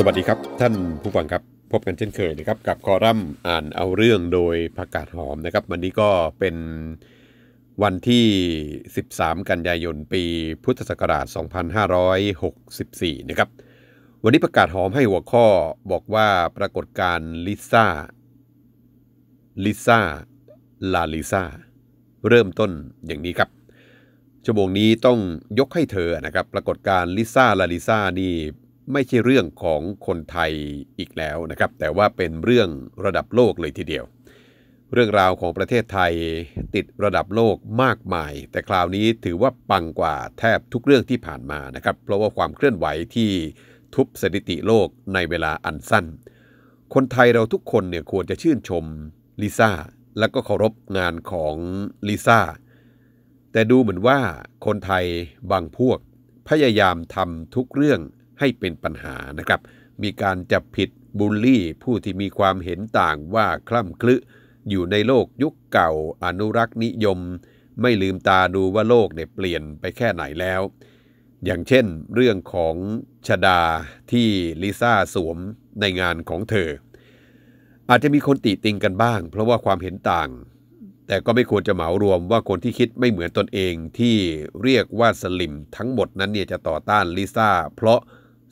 สวัสดีครับท่านผู้ฟังครับพบกันเช่นเคยนะครับกับคอรัมอ่านเอาเรื่องโดยประกาศหอมนะครับ วันนี้ก็เป็นวันที่ 13 กันยายน ปีพุทธศักราช2564นะครับวันนี้ประกาศหอมให้หัวข้อบอกว่าปรากฏการ์ลิซ่าลิซ่าลาลิซ่าเริ่มต้นอย่างนี้ครับ ชั่วโมงนี้ต้องยกให้เธอนะครับปรากฏการ์ลิซ่าลาลิซ่านี่ไม่ใช่เรื่องของคนไทยอีกแล้วนะครับ แต่ว่าเป็นเรื่องระดับโลกเลยทีเดียว เรื่องราวของประเทศไทยติดระดับโลกมากมาย แต่คราวนี้ถือว่าปังกว่าแทบทุกเรื่องที่ผ่านมานะครับ เพราะว่าความเคลื่อนไหวที่ทุบสถิติโลกในเวลาอันสั้น คนไทยเราทุกคนเนี่ยควรจะชื่นชมลิซ่าและก็เคารพงานของลิซ่า แต่ดูเหมือนว่าคนไทยบางพวกพยายามทำทุกเรื่องให้เป็นปัญหานะครับ มีการจับผิดบูลลี่ผู้ที่มีความเห็นต่างว่าคล่ำคลึ อยู่ในโลกยุคเก่า อนุรักษ์นิยม ไม่ลืมตาดูว่าโลกเนี่ยเปลี่ยนไปแค่ไหนแล้ว อย่างเช่น เรื่องของชดาที่ลิซ่าสวมในงานของเธอ อาจจะมีคนติติงกันบ้าง เพราะว่าความเห็นต่าง แต่ก็ไม่ควรจะเหมารวมว่าคนที่คิดไม่เหมือนตนเองที่เรียกว่าสลิมทั้งหมดนั้นเนี่ยจะต่อต้านลิซ่า เพราะ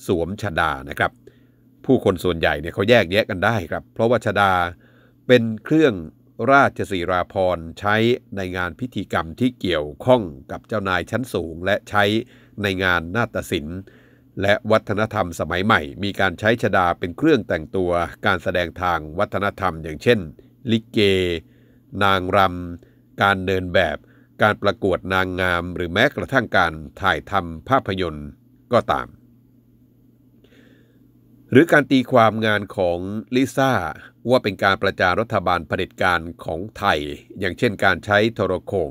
สวมชดานะครับ ผู้คนส่วนใหญ่เนี่ยเขาแยกแยะกันได้ครับ เพราะว่าชดาเป็นเครื่องราชสีราพรใช้ในงานพิธีกรรมที่เกี่ยวข้องกับเจ้านายชั้นสูง และใช้ในงานนาฏศิลป์และวัฒนธรรมสมัยใหม่ มีการใช้ชดาเป็นเครื่องแต่งตัวการแสดงทางวัฒนธรรมอย่างเช่น ลิเก นางรำการเดินแบบ การประกวดนางงามหรือแม้กระทั่งการถ่ายทำภาพยนตร์ก็ตามหรือการตีความงานของลิซ่าว่าเป็นการประจารัฐบาลเผด็จการของไทย อย่างเช่นการใช้โทรโคง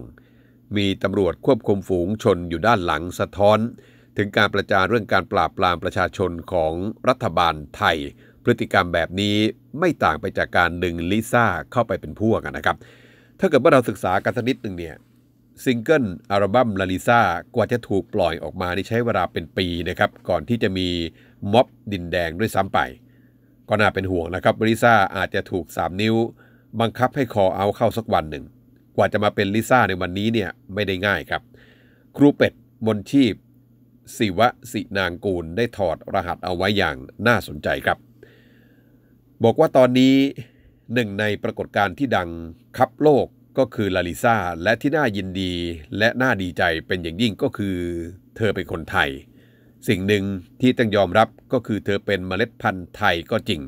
มีตำรวจควบคุมฝูงชนอยู่ด้านหลังสะท้อน ถึงการประจานเรื่องการปราบปรามประชาชนของรัฐบาลไทย พฤติกรรมแบบนี้ไม่ต่างไปจากการดึงลิซ่าเข้าไปเป็นพวกนะครับ ถ้าเกิดว่าเราศึกษากันสักนิดหนึ่งเนี่ยซิงเกิลอัลบั้มลาลิซากว่าจะถูกปล่อยออกมา นี่ใช้เวลาเป็นปีนะครับก่อนที่จะมีม็อบดินแดงด้วยซ้ำไป ก็น่าเป็นห่วงนะครับลิซ่าอาจจะถูก 3 นิ้ว บังคับให้คอเอาเข้าสักวันหนึ่ง กว่าจะมาเป็นลิซ่าในวันนี้เนี่ยไม่ได้ง่ายครับ ครูเป็ดมนชีพศิวะสินางกูล ได้ถอดรหัสเอาไว้อย่างน่าสนใจครับ บอกว่าตอนนี้ หนึ่งในปรากฏการณ์ที่ดังคับโลกก็คือลาลิซาและที่น่ายินดีและน่าดีใจเป็นอย่างยิ่งก็คือเธอเป็นคนไทย สิ่งหนึ่งที่ต้องยอมรับก็คือเธอเป็นเมล็ดพันธุ์ไทยก็จริง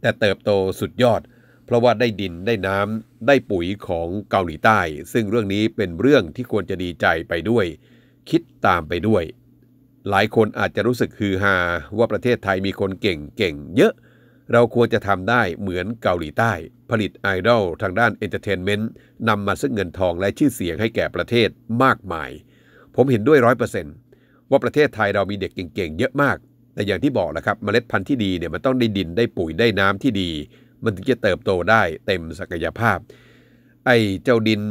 แต่เติบโตสุดยอด เพราะว่าได้ดินได้น้ำได้ปุ๋ยของเกาหลีใต้ ซึ่งเรื่องนี้เป็นเรื่องที่ควรจะดีใจไปด้วย คิดตามไปด้วย หลายคนอาจจะรู้สึกฮือฮาว่าประเทศไทยมีคนเก่งๆเยอะเราควรจะทำได้เหมือนเกาหลีใต้ ผลิตไอดอลทางด้านเอนเตอร์เทนเมนต์นำมาซึ่งเงินทอง และชื่อเสียงให้แก่ประเทศมากมาย ผมเห็นด้วยร้อยเปอร์เซนต์ว่าประเทศไทยเรามีเด็กเก่งๆ เยอะมาก แต่อย่างที่บอกนะครับมเมล็ดพันธุ์ที่ดีเนี่ยมันต้องได้ดินได้ปุ๋ยได้น้ำที่ดี มันถึงจะเติบโตได้เต็มศักยภาพ ไอ้เจ้าดิน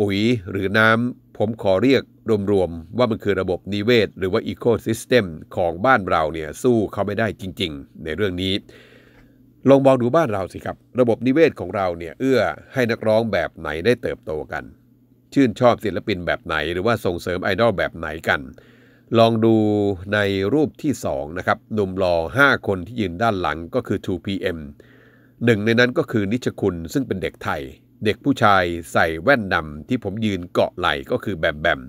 ปุ๋ยหรือน้ำผมขอเรียกรวมๆว่ามันคือระบบนิเวศ หรือว่าอีโคซิสเต็มของบ้านเราเนี่ยสู้เขาไม่ได้จริง ๆ ในเรื่องนี้ลองมองดูบ้านเราสิครับ ระบบนิเวศของเราเนี่ย เอื้อให้นักร้องแบบไหนได้เติบโตกัน ชื่นชอบศิลปินแบบไหนหรือว่าส่งเสริมไอดอลแบบไหนกัน ลองดูในรูปที่ 2 นะครับหนุ่มหล่อ5 คนที่ยืนด้านหลังก็คือ 2PM หนึ่งในนั้นก็คือนิชคุณซึ่งเป็นเด็กไทย เด็กผู้ชายใส่แว่นดำที่ผมยืนเกาะไหล่ก็คือแบมแบม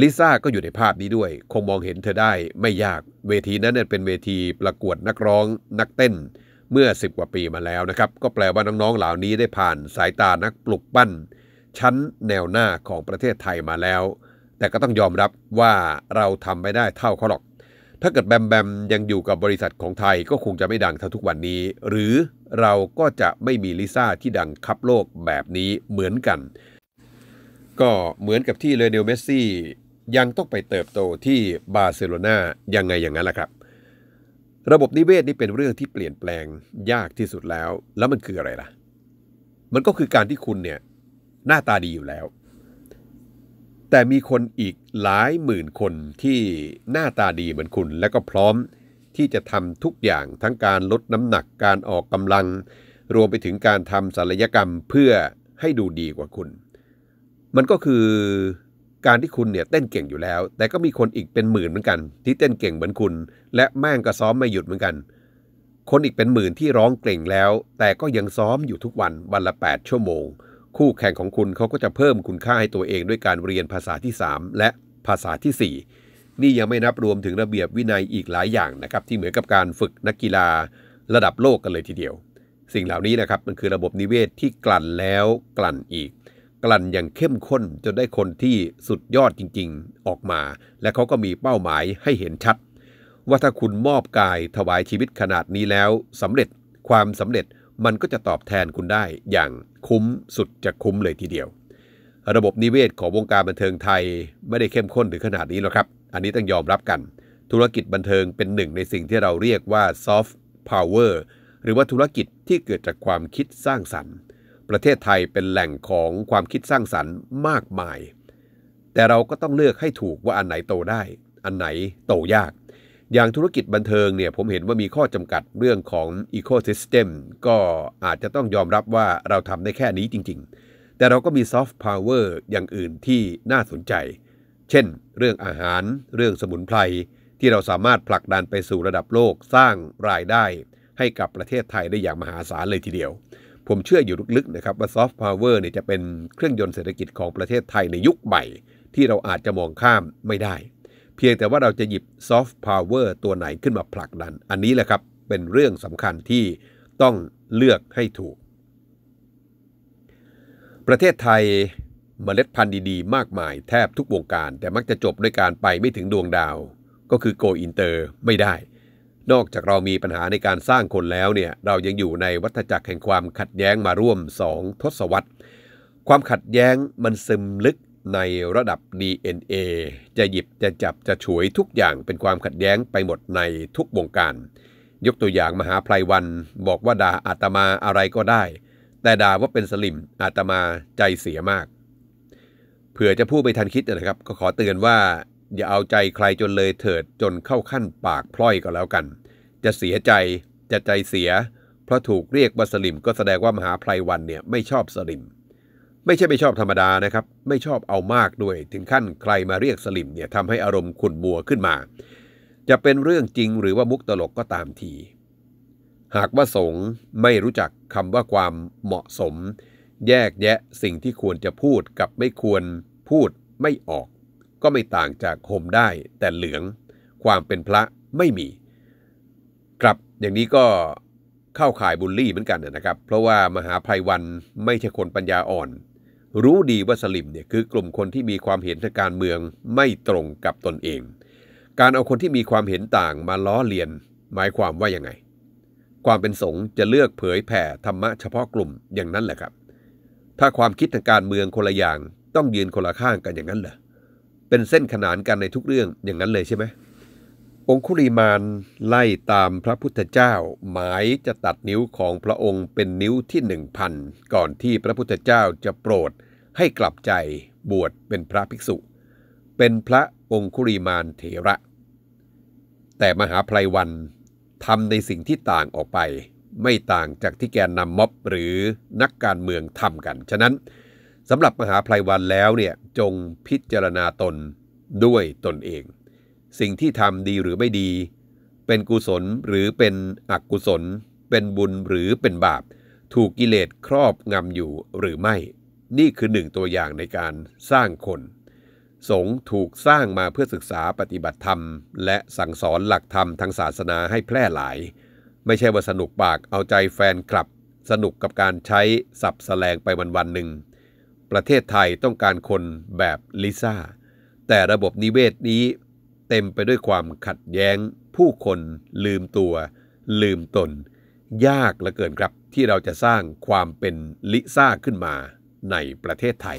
ลิซ่าก็อยู่ในภาพนี้ด้วย คงมองเห็นเธอได้ ไม่ยากเวทีนั้นเป็นเวทีประกวดนักร้อง นักเต้นเมื่อ 10กว่าปีมาแล้วนะครับก็แปลว่าน้องๆเหล่านี้ได้ผ่านสายตานักปลุกปั้น ชั้นแนวหน้าของประเทศไทยมาแล้ว แต่ก็ต้องยอมรับว่าเราทำไม่ได้เท่าเขาหรอก ถ้าเกิดแบมแบมยังอยู่กับบริษัทของไทยก็คงจะไม่ดังเท่าทุกวันนี้ หรือเราก็จะไม่มีลิซ่าที่ดังคับโลกแบบนี้เหมือนกัน ก็เหมือนกับที่เลเนลเมสซี่ยังต้องไปเติบโตที่บาร์เซโลนายังไงอย่างนั้นแหละครับระบบนิเวศนี่เป็นเรื่องที่เปลี่ยนแปลงยากที่สุดแล้ว แล้วมันคืออะไรล่ะ มันก็คือการที่คุณเนี่ย หน้าตาดีอยู่แล้ว แต่มีคนอีกหลายหมื่นคนที่หน้าตาดีเหมือนคุณ และก็พร้อมที่จะทำทุกอย่างทั้งการลดน้ำหนักการออกกำลัง รวมไปถึงการทำศัลยกรรมเพื่อให้ดูดีกว่าคุณ มันก็คือการที่คุณเนี่ยเต้นเก่งอยู่แล้ว แต่ก็มีคนอีกเป็นหมื่นเหมือนกัน ที่เต้นเก่งเหมือนคุณ และแม่งก็ซ้อมไม่หยุดเหมือนกัน คนอีกเป็นหมื่นที่ร้องเก่งแล้ว แต่ก็ยังซ้อมอยู่ทุกวัน วันละ 8 ชั่วโมง คู่แข่งของคุณเขาก็จะเพิ่มคุณค่าให้ตัวเองด้วยการเรียนภาษาที่ 3 และภาษาที่ 4 นี่ยังไม่นับรวมถึงระเบียบวินัยอีกหลายอย่างนะครับที่เหมือนกับการฝึกนักกีฬา ระดับโลกกันเลยทีเดียว สิ่งเหล่านี้นะครับมันคือระบบนิเวศทที่กลั่นแล้วกลั่นอีกกลั่นอย่างเข้มข้น จนได้คนที่สุดยอดจริงๆออกมา และเขาก็มีเป้าหมายให้เห็นชัด ว่าถ้าคุณมอบกายถวายชีวิตขนาดนี้แล้วสำเร็จความสำเร็จมันก็จะตอบแทนคุณได้อย่างคุ้มสุดจะคุ้มเลยทีเดียว ระบบนิเวศของวงการบันเทิงไทยไม่ได้เข้มข้นถึงขนาดนี้หรอกครับ อันนี้ ต้องยอมรับกัน ธุรกิจบันเทิงเป็นหนึ่งในสิ่งที่เราเรียกว่าซอฟต์พาวเวอร์หรือว่าธุรกิจที่เกิดจากความคิดสร้างสรรค์ประเทศไทยเป็นแหล่งของความคิดสร้างสรรค์มากมาย แต่เราก็ต้องเลือกให้ถูกว่าอันไหนโตได้ อันไหนโตยาก อย่างธุรกิจบันเทิงเนี่ยผมเห็นว่ามีข้อจำกัดเรื่องของอีโคซิสเต็มก็อาจจะต้องยอมรับว่าเราทำได้แค่นี้จริงๆ แต่เราก็มีซอฟต์พาวเวอร์อย่างอื่นที่น่าสนใจ เช่น เรื่องอาหาร เรื่องสมุนไพร ที่เราสามารถผลักดันไปสู่ระดับโลกสร้างรายได้ให้กับประเทศไทยได้อย่างมหาศาลเลยทีเดียวผมเชื่ออยู่ลึกๆนะครับว่าซอฟต์พาวเวอร์เนี่ยจะเป็นเครื่องยนต์เศรษฐกิจของประเทศไทยในยุคใหม่ที่เราอาจจะมองข้ามไม่ได้ เพียงแต่ว่าเราจะหยิบซอฟต์พาวเวอร์ตัวไหนขึ้นมาผลักดันอันนี้แหละครับเป็นเรื่องสำคัญที่ต้องเลือกให้ถูก ประเทศไทยมเมล็ดพันธุ์ดีๆมากมายแทบทุกวงการ แต่มักจะจบด้วยการไปไม่ถึงดวงดาว ก็คือโกอินเตอร์ไม่ได้นอกจากเรามีปัญหาในการสร้างคนแล้วเนี่ยเรายังอยู่ในวัฏจักรแห่งความขัดแย้งมาร่วมสองทศวรรษความขัดแย้งมันซึมลึกในระดับ DNA จะหยิบจะจับจะฉวยทุกอย่างเป็นความขัดแย้งไปหมดในทุกวงการ ยกตัวอย่างมหาไพรวันบอกว่าด่าอาตมาอะไรก็ได้ แต่ด่าว่าเป็นสลิมอาตมาใจเสียมาก เผื่อจะพูดไปทันคิดนะครับก็ขอเตือนว่าอย่าเอาใจใครจนเลยเถิดจนเข้าขั้นปากพล่อยก็แล้วกัน จะเสียใจจะใจเสีย เพราะถูกเรียกว่าสลิมก็แสดงว่ามหาไพรวันเนี่ยไม่ชอบสลิม ไม่ใช่ไม่ชอบธรรมดานะครับ ไม่ชอบเอามากด้วยถึงขั้นใครมาเรียกสลิมเนี่ยทำให้อารมณ์ขุ่นบัวขึ้นมา จะเป็นเรื่องจริงหรือว่ามุกตลกก็ตามทีหากว่าสงไม่รู้จักคำว่าความเหมาะสม แยกแยะสิ่งที่ควรจะพูดกับไม่ควรพูดไม่ออกก็ไม่ต่างจากห่มได้แต่เหลืองความเป็นพระไม่มีครับอย่างนี้ก็เข้าข่ายบูลลี่เหมือนกันนะครับ เพราะว่ามหาภัยวันไม่ใช่คนปัญญาอ่อน รู้ดีว่าสลิมเนี่ยคือกลุ่มคนที่มีความเห็นทางการเมืองไม่ตรงกับตนเอง การเอาคนที่มีความเห็นต่างมาล้อเลียนหมายความว่ายังไง ความเป็นสงฆ์จะเลือกเผยแผ่ธรรมะเฉพาะกลุ่มอย่างนั้นแหละครับ ถ้าความคิดทางการเมืองคนละอย่างต้องยืนคนละข้างกันอย่างนั้นเหรอเป็นเส้นขนานกันในทุกเรื่องอย่างนั้นเลยใช่ไหม องคุริมานไล่ตามพระพุทธเจ้าหมายจะตัดนิ้วของพระองค์เป็นนิ้วที่หนึ่งพันก่อนที่พระพุทธเจ้าจะโปรดให้กลับใจบวชเป็นพระภิกษุ เป็นพระองคุริมานเถระ แต่มหาไพรวันทำในสิ่งที่ต่างออกไป ไม่ต่างจากที่แกนนำม็อบหรือนักการเมืองทำกันฉะนั้นสำหรับมหาไพรวันแล้วเนี่ยจงพิจารณาตนด้วยตนเอง สิ่งที่ทำดีหรือไม่ดี เป็นกุศลหรือเป็นอกุศล เป็นบุญหรือเป็นบาป ถูกกิเลสครอบงำอยู่หรือไม่ นี่คือหนึ่งตัวอย่างในการสร้างคน สงฆ์ถูกสร้างมาเพื่อศึกษาปฏิบัติธรรม และสั่งสอนหลักธรรมทางศาสนาให้แพร่หลาย ไม่ใช่ว่าสนุกปากเอาใจแฟนคลับ สนุกกับการใช้สับแสลงไปวันวันหนึ่งประเทศไทยต้องการคนแบบลิซ่าแต่ระบบนิเวศนี้เต็มไปด้วยความขัดแย้ง ผู้คนลืมตัว ลืมตน ยากเหลือเกินครับที่เราจะสร้างความเป็นลิซ่าขึ้นมาในประเทศไทย